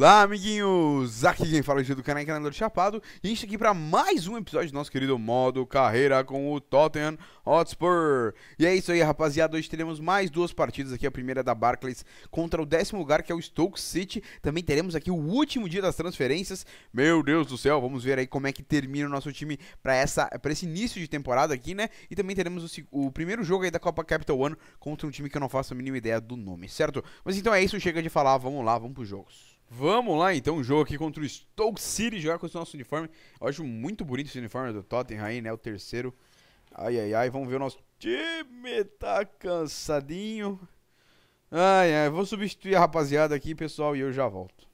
Olá, amiguinhos! Aqui quem fala é o do canal Encanador Chapado e está aqui para mais um episódio do nosso querido modo carreira com o Tottenham Hotspur. E é isso aí, rapaziada. Hoje teremos mais duas partidas aqui. A primeira é da Barclays contra o décimo lugar, que é o Stoke City. Também teremos aqui o último dia das transferências. Meu Deus do céu, vamos ver aí como é que termina o nosso time para esse início de temporada aqui, né? E também teremos o, o primeiro jogo aí da Copa Capital One contra um time que eu não faço a mínima ideia do nome, certo? Mas então é isso, chega de falar, vamos lá, vamos pros jogos. Vamos lá, então, um jogo aqui contra o Stoke City, jogar com o nosso uniforme. Eu acho muito bonito esse uniforme do Tottenham aí, né? O terceiro. Ai, ai, ai, vamos ver o nosso time, tá cansadinho. Ai, ai, vou substituir a rapaziada aqui, pessoal, e eu já volto.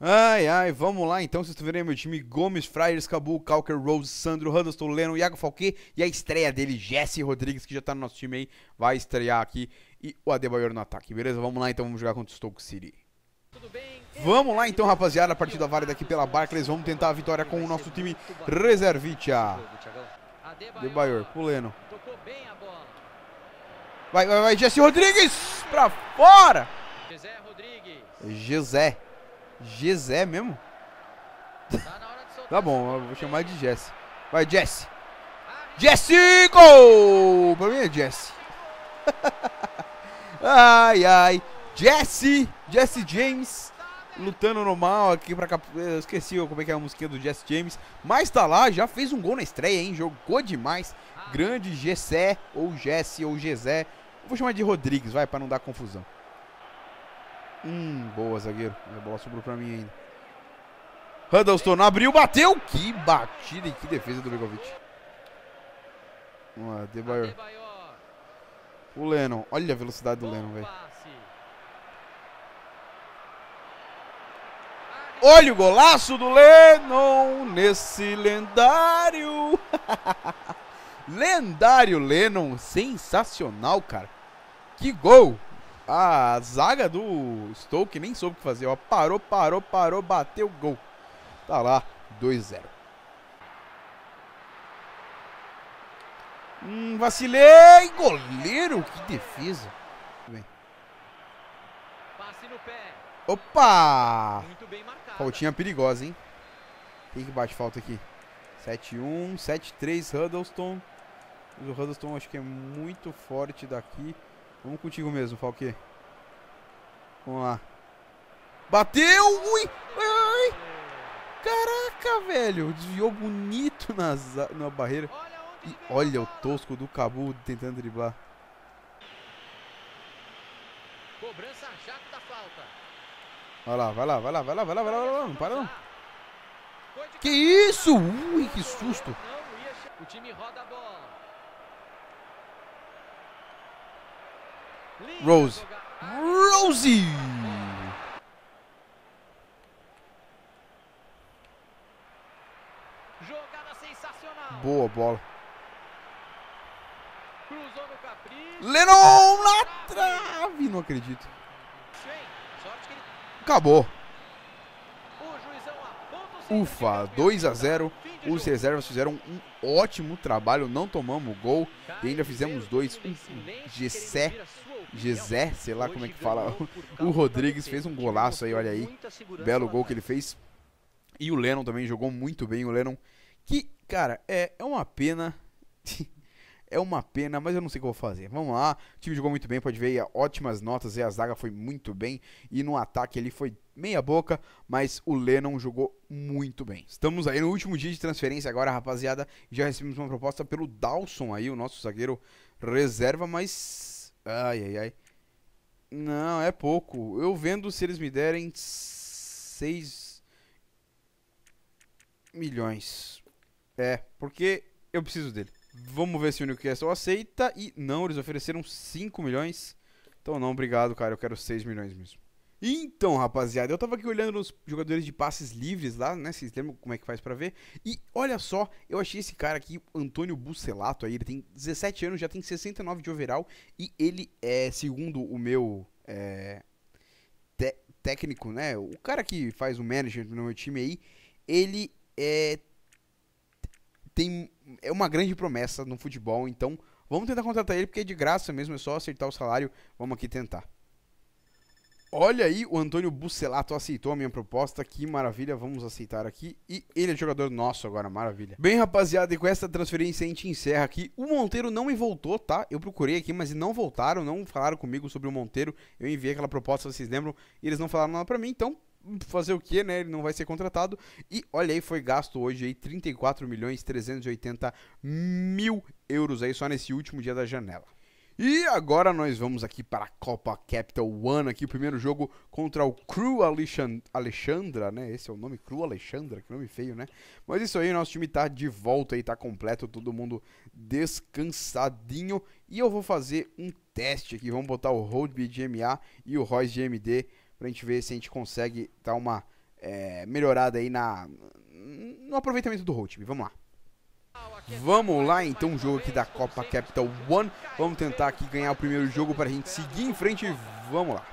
Ai, ai, vamos lá então, vocês estão vendo aí meu time Gomes, Fryers, Cabu, Calker, Rose, Sandro, Huddleston, Leno, Iago Falque e a estreia dele, Jesse Rodrigues, que já tá no nosso time aí, vai estrear aqui e o Adebayor no ataque, beleza? Vamos lá então, vamos jogar contra o Stoke City. Tudo bem? Vamos lá então, rapaziada, a partida válida aqui pela Barclays. Vamos tentar a vitória com o nosso time Reservitia. Ah. Debayor, pulando. Vai, vai, vai, Jesse Rodrigues! Pra fora! José Rodrigues. José. José mesmo? tá bom, eu vou chamar de Jesse. Vai, Jesse. Jesse, gol! Pra mim é Jesse. ai, ai. Jesse, Jesse James lutando normal aqui pra cap... Eu esqueci como é que é a musiquinha do Jesse James, mas tá lá, já fez um gol na estreia, hein? Jogou demais. Grande Gessé, ou Jesse, ou Gesé. Vou chamar de Rodrigues, vai, pra não dar confusão. Hum, boa, zagueiro. A bola sobrou pra mim ainda. Huddleston abriu, bateu. Que batida e que defesa do Begovic. Vamos lá, Debayor. O Lennon. Olha a velocidade do Lennon, velho. Olha o golaço do Lennon nesse lendário. lendário Lennon, sensacional, cara. Que gol! A zaga do Stoke nem soube o que fazer, ó. Parou, parou, parou, bateu gol. Tá lá, 2-0. Hum, vacilei! Goleiro, que defesa. Passe no pé. Opa! Faltinha perigosa, hein? Quem que bate falta aqui? 7-1, 7-3, Huddleston. Mas o Huddleston acho que é muito forte daqui. Vamos contigo mesmo, Falque. Vamos lá. Bateu! Ui! Ai! Caraca, velho! Desviou bonito nas, na barreira. E olha o tosco do Cabu tentando driblar. Cobrança chata da falta. Vai lá, vai lá, vai lá, vai lá, vai lá, vai lá, vai lá. Não para não. Que isso? Ui, que susto. O time roda a bola. Rose. Rose! Jogada sensacional. Boa bola. Cruzou no Lenon na trave, não acredito. Acabou. Ufa, 2 a 0. Os reservas fizeram um ótimo trabalho, não tomamos gol e ainda fizemos dois. Um, Gessé, Gessé, sei lá como é que fala. O Rodrigues fez um golaço aí, olha aí. Belo gol que ele fez. E o Lennon também jogou muito bem. O Lennon, que, cara, é, é uma pena É uma pena, mas eu não sei o que eu vou fazer. Vamos lá. O time jogou muito bem, pode ver. Ótimas notas. E a zaga foi muito bem. E no ataque ele foi meia boca, mas o Lennon jogou muito bem. Estamos aí no último dia de transferência agora, rapaziada. Já recebemos uma proposta pelo Dawson aí, o nosso zagueiro reserva, mas... Ai, ai, ai. Não, é pouco. Eu vendo se eles me derem 6 milhões. É, porque eu preciso dele. Vamos ver se o Newcastle aceita. E não, eles ofereceram 5 milhões. Então não, obrigado, cara. Eu quero 6 milhões mesmo. Então, rapaziada, eu tava aqui olhando os jogadores de passes livres lá, né? Vocês lembram como é que faz para ver? E olha só, eu achei esse cara aqui, Antônio Bucelato, aí, ele tem 17 anos, já tem 69 de overall e ele é, segundo o meu é, técnico, né? O cara que faz o manager no meu time aí, ele é tem é uma grande promessa no futebol, então vamos tentar contratar ele, porque é de graça mesmo, é só acertar o salário, vamos aqui tentar. Olha aí, o Antônio Bucelato aceitou a minha proposta, que maravilha, vamos aceitar aqui. E ele é jogador nosso agora, maravilha. Bem, rapaziada, e com essa transferência a gente encerra aqui. O Monteiro não me voltou, tá? Eu procurei aqui, mas não voltaram, não falaram comigo sobre o Monteiro. Eu enviei aquela proposta, vocês lembram, e eles não falaram nada pra mim, então fazer o que, né? Ele não vai ser contratado. E olha aí, foi gasto hoje aí 34 milhões 380 mil euros aí só nesse último dia da janela. E agora nós vamos aqui para a Copa Capital One, aqui o primeiro jogo contra o Crew Alexandra, né? Esse é o nome, Crew Alexandra, que nome feio, né? Mas isso aí, nosso time tá de volta aí, tá completo, todo mundo descansadinho. E eu vou fazer um teste aqui, vamos botar o Hold GMA e o Royce GMD pra gente ver se a gente consegue dar uma é, melhorada aí na, no aproveitamento do Holtby. Vamos lá. Vamos lá então, o jogo aqui da Copa Capital One. Vamos tentar aqui ganhar o primeiro jogo para a gente seguir em frente. Vamos lá.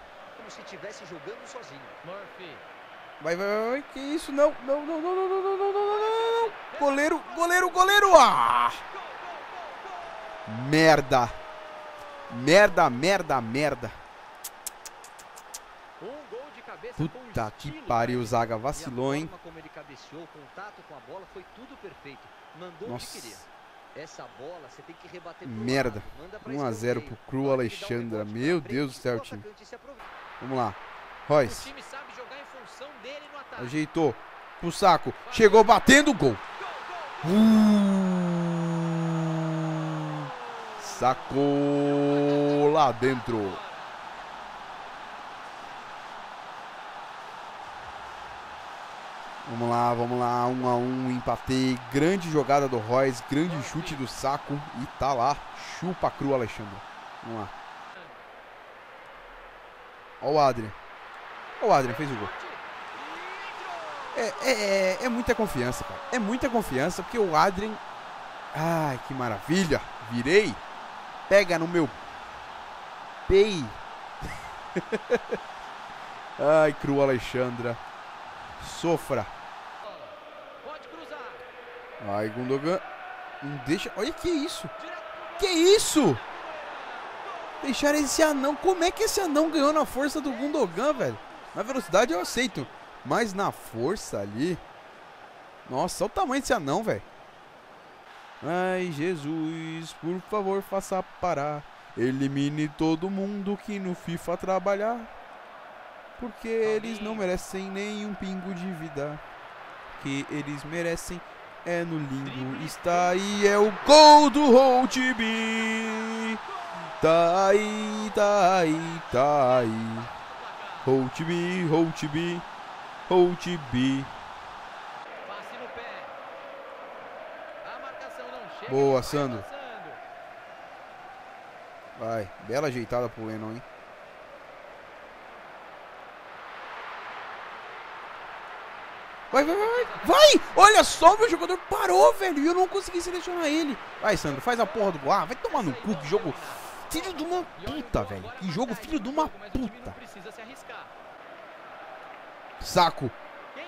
Vai, vai, vai, que isso? Não, não, não, não, não, não, não, não, não, não. Goleiro, goleiro, goleiro. Ah! Merda. Merda, merda, merda. Puta que pariu, né, zaga vacilou, hein? Nossa. Bola, Merda. 1 a 0 pro Cru Alexandra. Um Meu Deus do céu, time. Vamos lá. Royce. Ajeitou pro saco. Chegou batendo gol. Uh! Sacou lá dentro. Vamos lá, vamos lá, um a um, empatei. Grande jogada do Royce, grande chute do saco e tá lá. Chupa cru, Alexandre. Vamos lá. Ó o Adrian. Ó o Adrian, fez o gol. É, é, é, é muita confiança, cara. É muita confiança, porque o Adrian... Ai, que maravilha. Virei. Pega no meu... Pei. Ai, cru Alexandra. Sofra. Aí Gundogan não deixa. Olha que isso! Que isso! Deixaram esse anão. Como é que esse anão ganhou na força do Gundogan, velho? Na velocidade eu aceito. Mas na força ali. Nossa, olha o tamanho desse anão, velho. Ai, Jesus, por favor, faça parar. Elimine todo mundo que no FIFA trabalhar. Porque eles não merecem nenhum pingo de vida que eles merecem. É no lindo, está aí, é o gol do Holtby. Tá aí, tá aí, tá aí. Holtby, Holtby, Holtby. Boa, Sandro. Vai, bela ajeitada pro Lennon, hein? Vai, vai, vai, vai! Olha só, meu jogador parou, velho, e eu não consegui selecionar ele. Vai, Sandro, faz a porra do gol. Ah, vai tomar no cu, que jogo filho de uma puta, velho. Que jogo filho de uma puta. Saco.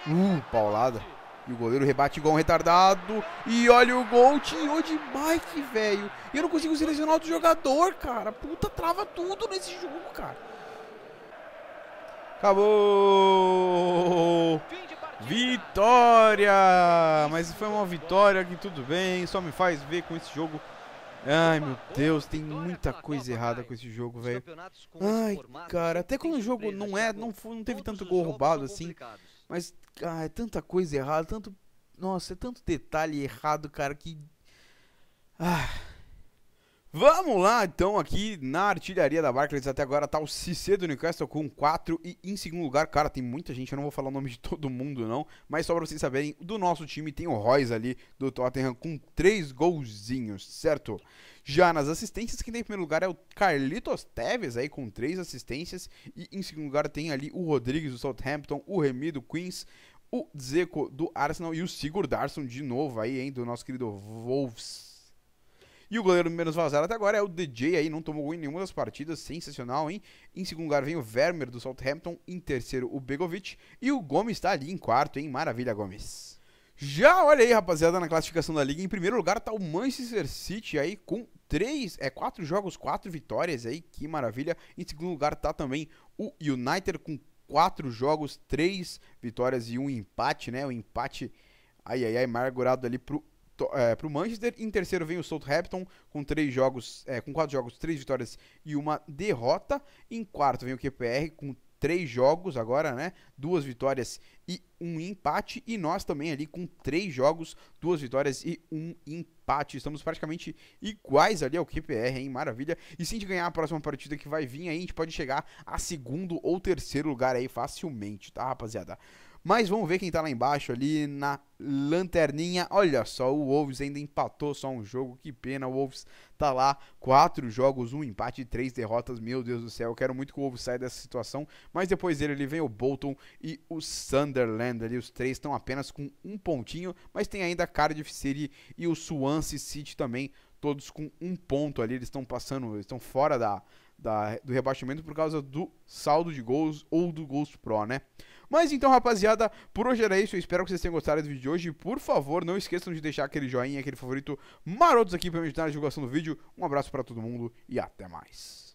Uh, paulada. E o goleiro rebate igual um retardado. E olha o gol, tirou de Mike, velho. E eu não consigo selecionar outro jogador, cara. Puta, trava tudo nesse jogo, cara. Acabou. Fim. Vitória! Mas foi uma vitória que tudo bem, só me faz ver com esse jogo. Ai meu Deus, tem muita coisa errada com esse jogo, velho. Ai, cara, até quando o jogo não é, não, não teve tanto gol roubado assim. Mas, cara, é tanta coisa errada, tanto. Nossa, é tanto detalhe errado, cara, que. Ah. Vamos lá, então, aqui na artilharia da Barclays até agora tá o CC do Newcastle com 4 e em segundo lugar, cara, tem muita gente, eu não vou falar o nome de todo mundo não, mas só para vocês saberem, do nosso time tem o Royce ali do Tottenham com 3 golzinhos, certo? Já nas assistências, quem tem em primeiro lugar é o Carlitos Teves aí com 3 assistências e em segundo lugar tem ali o Rodrigues do Southampton, o Remy do Queens, o Zeco do Arsenal e o Sigurdarsson de novo aí, hein, do nosso querido Wolves e o goleiro menos vazado até agora é o DJ aí, não tomou gol em nenhuma das partidas, sensacional, hein? Em segundo lugar vem o Vermeer do Southampton, em terceiro o Begovic e o Gomes está ali em quarto, hein? Maravilha, Gomes. Já olha aí, rapaziada, na classificação da liga, em primeiro lugar tá o Manchester City aí com três, é quatro jogos, quatro vitórias aí, que maravilha. Em segundo lugar tá também o United com quatro jogos, três vitórias e um empate, né? O um empate ai ai ai amargurado ali pro é, para o Manchester. Em terceiro vem o Southampton com três jogos, é, com quatro jogos, três vitórias e uma derrota. Em quarto vem o QPR com três jogos agora, né? Duas vitórias e um empate. E nós também ali com três jogos, duas vitórias e um empate. Estamos praticamente iguais ali ao QPR, hein? Maravilha. E se a gente ganhar a próxima partida que vai vir aí, a gente pode chegar a segundo ou terceiro lugar aí facilmente, tá, rapaziada? Mas vamos ver quem tá lá embaixo ali na lanterninha. Olha só, o Wolves ainda empatou só um jogo. Que pena, o Wolves tá lá. Quatro jogos, um empate e três derrotas. Meu Deus do céu, eu quero muito que o Wolves saia dessa situação. Mas depois dele ele vem o Bolton e o Sunderland ali. Os três estão apenas com um pontinho. Mas tem ainda a Cardiff City e o Swansea City também. Todos com um ponto ali. Eles estão passando, estão fora da, da, do rebaixamento por causa do saldo de gols ou do gols pro, né? Mas então, rapaziada, por hoje era isso. Eu espero que vocês tenham gostado do vídeo de hoje. Por favor, não esqueçam de deixar aquele joinha, aquele favorito marotos aqui pra me ajudar na divulgação do vídeo. Um abraço para todo mundo e até mais.